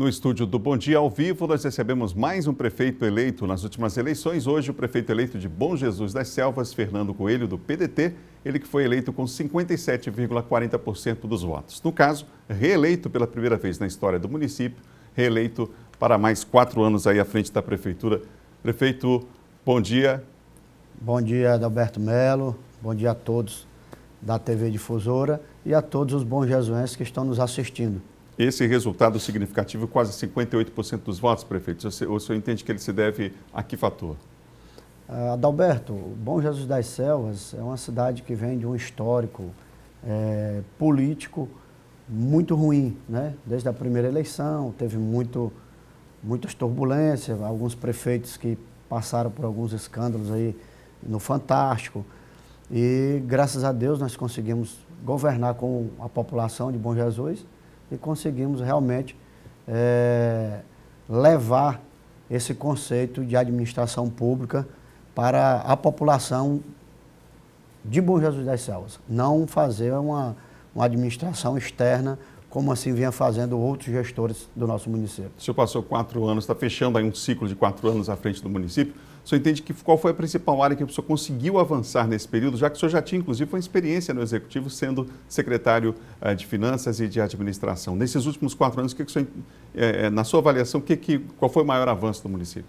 No estúdio do Bom Dia ao Vivo, nós recebemos mais um prefeito eleito nas últimas eleições. Hoje, o prefeito eleito de Bom Jesus das Selvas, Fernando Coelho, do PDT, ele que foi eleito com 57,40% dos votos. No caso, reeleito pela primeira vez na história do município, reeleito para mais quatro anos aí à frente da prefeitura. Prefeito, bom dia. Bom dia, Adalberto Melo. Bom dia a todos da TV Difusora e a todos os bons jesuenses que estão nos assistindo esse resultado significativo, quase 58% dos votos, prefeito, o senhor, entende que ele se deve a que fator? Ah, Adalberto, Bom Jesus das Selvas é uma cidade que vem de um histórico é, político muito ruim, né? Desde a primeira eleição, teve muito, muitas turbulências, alguns prefeitos que passaram por alguns escândalos aí no Fantástico. E graças a Deus nós conseguimos governar com a população de Bom Jesus e conseguimos realmente é, levar esse conceito de administração pública para a população de Bom Jesus das Selvas. Não fazer uma, uma administração externa como assim vinha fazendo outros gestores do nosso município. O senhor passou quatro anos, está fechando aí um ciclo de quatro anos à frente do município senhor entende que qual foi a principal área que o senhor conseguiu avançar nesse período, já que o senhor já tinha, inclusive, uma experiência no Executivo, sendo secretário eh, de Finanças e de Administração. Nesses últimos quatro anos, que que senhor, eh, eh, na sua avaliação, que, que, qual foi o maior avanço do município?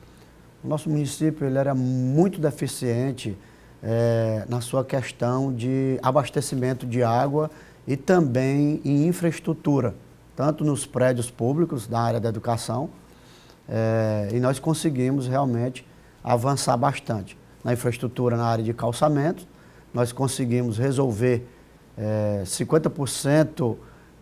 O nosso município ele era muito deficiente é, na sua questão de abastecimento de água e também em infraestrutura, tanto nos prédios públicos da área da educação, é, e nós conseguimos realmente avançar bastante. Na infraestrutura, na área de calçamento, nós conseguimos resolver é, 50%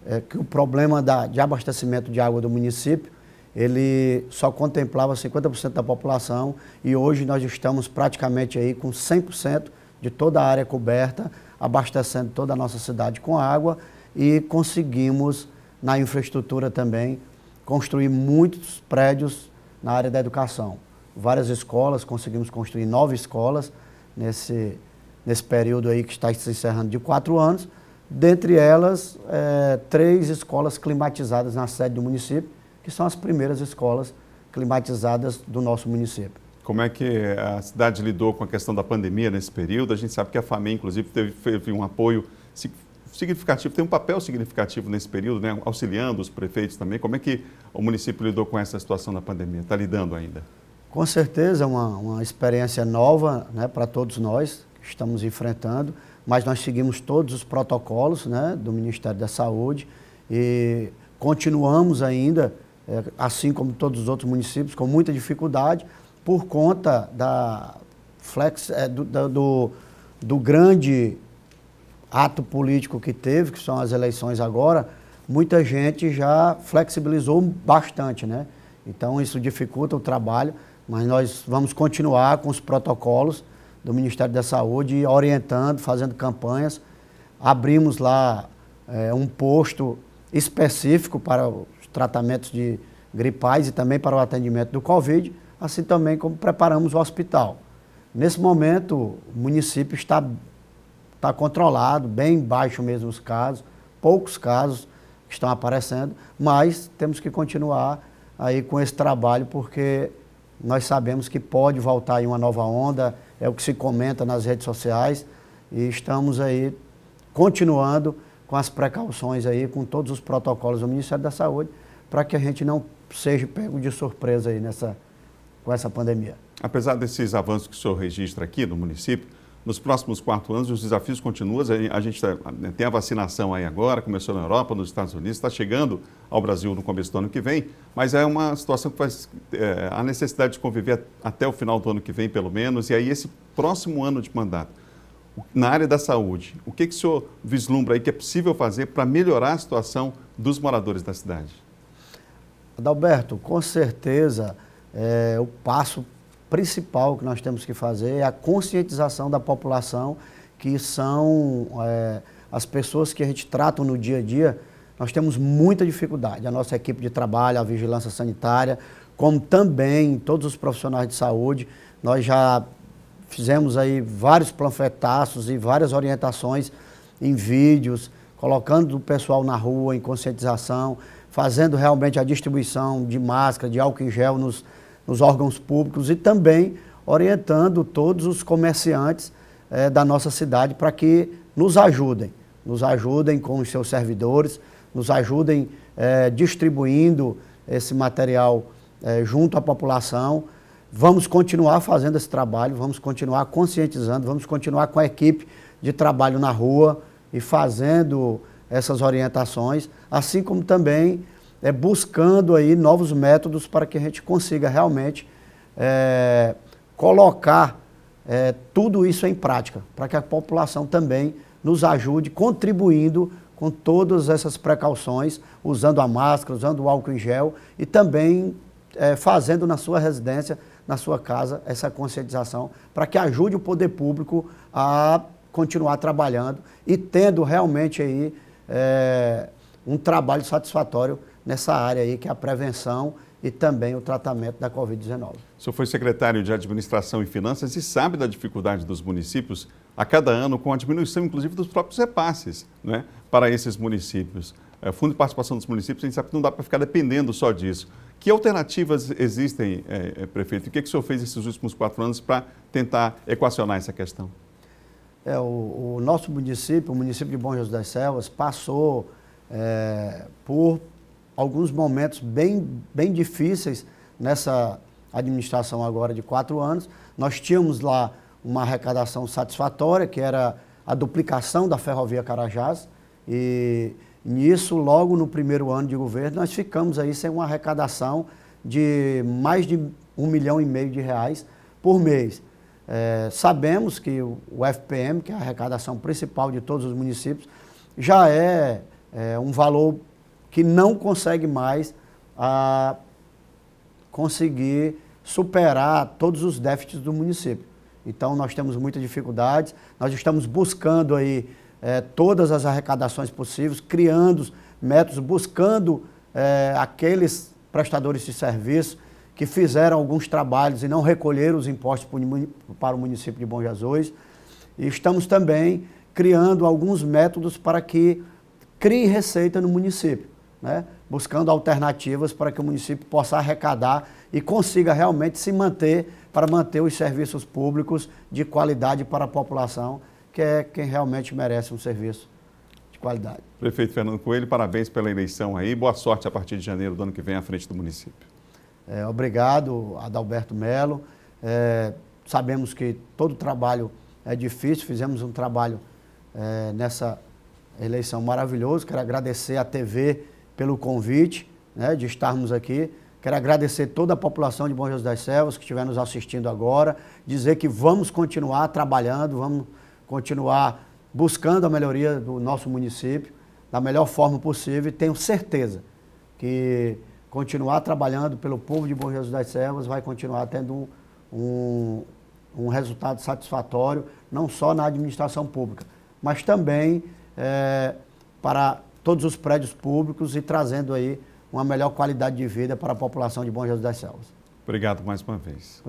é, que o problema da, de abastecimento de água do município, ele só contemplava 50% da população e hoje nós estamos praticamente aí com 100% de toda a área coberta, abastecendo toda a nossa cidade com água e conseguimos na infraestrutura também construir muitos prédios na área da educação várias escolas, conseguimos construir nove escolas nesse, nesse período aí que está se encerrando de quatro anos. Dentre elas, é, três escolas climatizadas na sede do município, que são as primeiras escolas climatizadas do nosso município. Como é que a cidade lidou com a questão da pandemia nesse período? A gente sabe que a FAME, inclusive, teve, teve um apoio significativo, tem um papel significativo nesse período, né? auxiliando os prefeitos também. Como é que o município lidou com essa situação da pandemia? Está lidando ainda? Com certeza, uma, uma experiência nova né, para todos nós que estamos enfrentando, mas nós seguimos todos os protocolos né, do Ministério da Saúde e continuamos ainda, é, assim como todos os outros municípios, com muita dificuldade por conta da flex, é, do, do, do grande ato político que teve, que são as eleições agora, muita gente já flexibilizou bastante, né? Então isso dificulta o trabalho mas nós vamos continuar com os protocolos do Ministério da Saúde, orientando, fazendo campanhas. Abrimos lá é, um posto específico para os tratamentos de gripais e também para o atendimento do Covid, assim também como preparamos o hospital. Nesse momento, o município está, está controlado, bem baixo mesmo os casos, poucos casos que estão aparecendo, mas temos que continuar aí com esse trabalho, porque nós sabemos que pode voltar aí uma nova onda, é o que se comenta nas redes sociais e estamos aí continuando com as precauções aí, com todos os protocolos do Ministério da Saúde, para que a gente não seja pego de surpresa aí nessa, com essa pandemia. Apesar desses avanços que o senhor registra aqui no município, nos próximos quatro anos, os desafios continuam. A gente tá, né, tem a vacinação aí agora, começou na Europa, nos Estados Unidos, está chegando ao Brasil no começo do ano que vem, mas é uma situação que faz é, a necessidade de conviver até o final do ano que vem, pelo menos, e aí esse próximo ano de mandato. Na área da saúde, o que, que o senhor vislumbra aí que é possível fazer para melhorar a situação dos moradores da cidade? Adalberto, com certeza é, o passo principal que nós temos que fazer é a conscientização da população, que são é, as pessoas que a gente trata no dia a dia. Nós temos muita dificuldade, a nossa equipe de trabalho, a vigilância sanitária, como também todos os profissionais de saúde. Nós já fizemos aí vários planfetaços e várias orientações em vídeos, colocando o pessoal na rua, em conscientização, fazendo realmente a distribuição de máscara, de álcool em gel nos, nos órgãos públicos e também orientando todos os comerciantes eh, da nossa cidade para que nos ajudem, nos ajudem com os seus servidores, nos ajudem eh, distribuindo esse material eh, junto à população. Vamos continuar fazendo esse trabalho, vamos continuar conscientizando, vamos continuar com a equipe de trabalho na rua e fazendo essas orientações, assim como também é, buscando aí novos métodos para que a gente consiga realmente é, colocar é, tudo isso em prática, para que a população também nos ajude contribuindo com todas essas precauções, usando a máscara, usando o álcool em gel e também é, fazendo na sua residência, na sua casa, essa conscientização para que ajude o poder público a continuar trabalhando e tendo realmente aí é, um trabalho satisfatório nessa área aí, que é a prevenção e também o tratamento da Covid-19. O senhor foi secretário de Administração e Finanças e sabe da dificuldade dos municípios a cada ano com a diminuição, inclusive, dos próprios repasses né, para esses municípios. É, fundo de participação dos municípios, a gente sabe que não dá para ficar dependendo só disso. Que alternativas existem, é, é prefeito? O que, é que o senhor fez esses últimos quatro anos para tentar equacionar essa questão? É, o, o, nosso município, o município de Bom Jesus das Selvas, passou é, por alguns momentos bem, bem difíceis nessa administração agora de quatro anos. Nós tínhamos lá uma arrecadação satisfatória, que era a duplicação da ferrovia Carajás, e nisso, logo no primeiro ano de governo, nós ficamos aí sem uma arrecadação de mais de um milhão e meio de reais por mês. É, sabemos que o FPM, que é a arrecadação principal de todos os municípios, já é, é um valor que não consegue mais a ah, conseguir superar todos os déficits do município. Então nós temos muitas dificuldades, nós estamos buscando aí eh, todas as arrecadações possíveis, criando métodos, buscando eh, aqueles prestadores de serviço que fizeram alguns trabalhos e não recolheram os impostos para o município de Bom Jesus. E estamos também criando alguns métodos para que crie receita no município né, buscando alternativas para que o município possa arrecadar e consiga realmente se manter para manter os serviços públicos de qualidade para a população, que é quem realmente merece um serviço de qualidade. Prefeito Fernando Coelho, parabéns pela eleição aí. Boa sorte a partir de janeiro do ano que vem à frente do município. É, obrigado, Adalberto Melo. É, sabemos que todo trabalho é difícil, fizemos um trabalho é, nessa eleição maravilhoso. Quero agradecer à TV pelo convite né, de estarmos aqui. Quero agradecer toda a população de Bom Jesus das Selvas que estiver nos assistindo agora, dizer que vamos continuar trabalhando, vamos continuar buscando a melhoria do nosso município da melhor forma possível e tenho certeza que continuar trabalhando pelo povo de Bom Jesus das Selvas vai continuar tendo um, um, um resultado satisfatório, não só na administração pública, mas também é, para todos os prédios públicos e trazendo aí uma melhor qualidade de vida para a população de Bom Jesus das Selvas. Obrigado mais uma vez.